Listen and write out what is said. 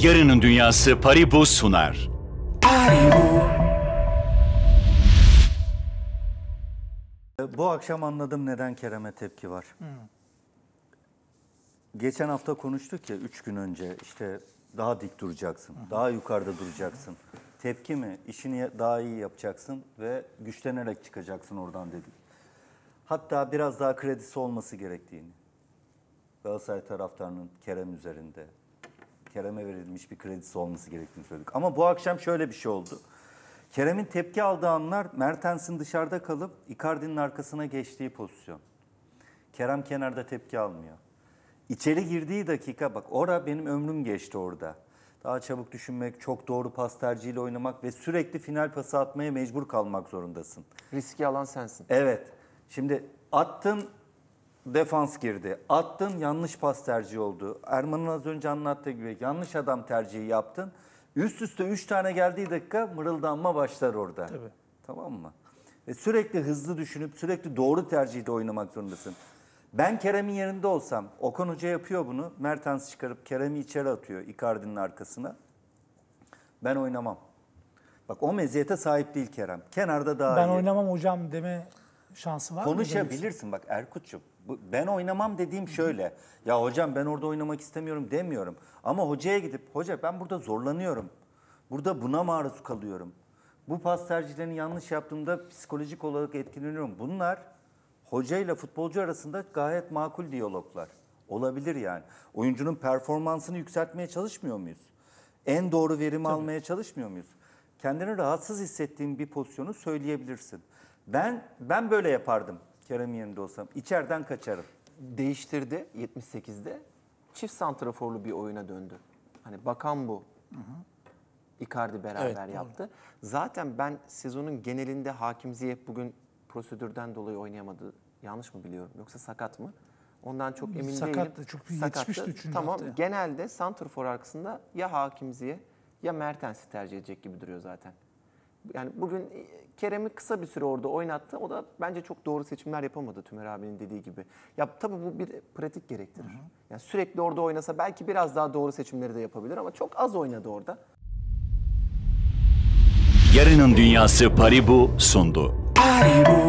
Yarının Dünyası Paribu sunar. Paribu. Bu akşam anladım neden Kerem'e tepki var. Hmm. Geçen hafta konuştuk ya 3 gün önce işte daha dik duracaksın, hmm. daha yukarıda duracaksın. Tepki mi? İşini daha iyi yapacaksın ve güçlenerek çıkacaksın oradan dedik. Hatta biraz daha kredisi olması gerektiğini. Galatasaray taraftarının Kerem üzerinde, Kerem'e verilmiş bir kredisi olması gerektiğini söyledik. Ama bu akşam şöyle bir şey oldu. Kerem'in tepki aldığı anlar Mertens'in dışarıda kalıp Icardi'nin arkasına geçtiği pozisyon. Kerem kenarda tepki almıyor. İçeri girdiği dakika bak ora benim ömrüm geçti orada. Daha çabuk düşünmek, çok doğru pas tercihiyle oynamak ve sürekli final pası atmaya mecbur kalmak zorundasın. Riski alan sensin. Evet. Şimdi attın defans girdi. Attın yanlış pas tercihi oldu. Erman'ın az önce anlattığı gibi yanlış adam tercihi yaptın. Üst üste 3 tane geldiği dakika mırıldanma başlar orada. Tabii. Tamam mı? E sürekli hızlı düşünüp sürekli doğru tercihde oynamak zorundasın. Ben Kerem'in yerinde olsam, Okan Hoca yapıyor bunu. Mertens çıkarıp Kerem'i içeri atıyor Icardi'nin arkasına. Ben oynamam. Bak o meziyete sahip değil Kerem. Kenarda daha ben iyi. Ben oynamam hocam deme şansı var Konuşabilirsin bak Erkut'cum. Ben oynamam dediğim şöyle. Ya hocam ben orada oynamak istemiyorum demiyorum. Ama hocaya gidip hoca ben burada zorlanıyorum. Burada buna maruz kalıyorum. Bu pas tercihlerini yanlış yaptığımda psikolojik olarak etkileniyorum. Bunlar hocayla futbolcu arasında gayet makul diyaloglar. Olabilir yani. Oyuncunun performansını yükseltmeye çalışmıyor muyuz? En doğru verimi Tabii. almaya çalışmıyor muyuz? Kendini rahatsız hissettiğin bir pozisyonu söyleyebilirsin. Ben ben böyle yapardım Kerem'in yanında olsam. İçeriden kaçarım. Değiştirdi 78'de. Çift santraforlu bir oyuna döndü. Hani bakan bu. Icardi beraber evet, yaptı. Doğru. Zaten ben sezonun genelinde Hakim Ziyech bugün prosedürden dolayı oynayamadı. Yanlış mı biliyorum? Yoksa sakat mı? Ondan çok emin Sakattı, değilim. Sakattı. Çok yetişmişti üçüncü Tamam. Haftaya. Genelde santrfor arkasında ya Hakim Ziyech ya Mertens'i tercih edecek gibi duruyor zaten. Yani bugün Kerem'i kısa bir süre orada oynattı. O da bence çok doğru seçimler yapamadı Tümer abinin dediği gibi. Ya tabii bu bir pratik gerektirir. Hı hı. Yani sürekli orada oynasa belki biraz daha doğru seçimleri de yapabilir ama çok az oynadı orada. Yarının Dünyası Paribu sundu. Paribu.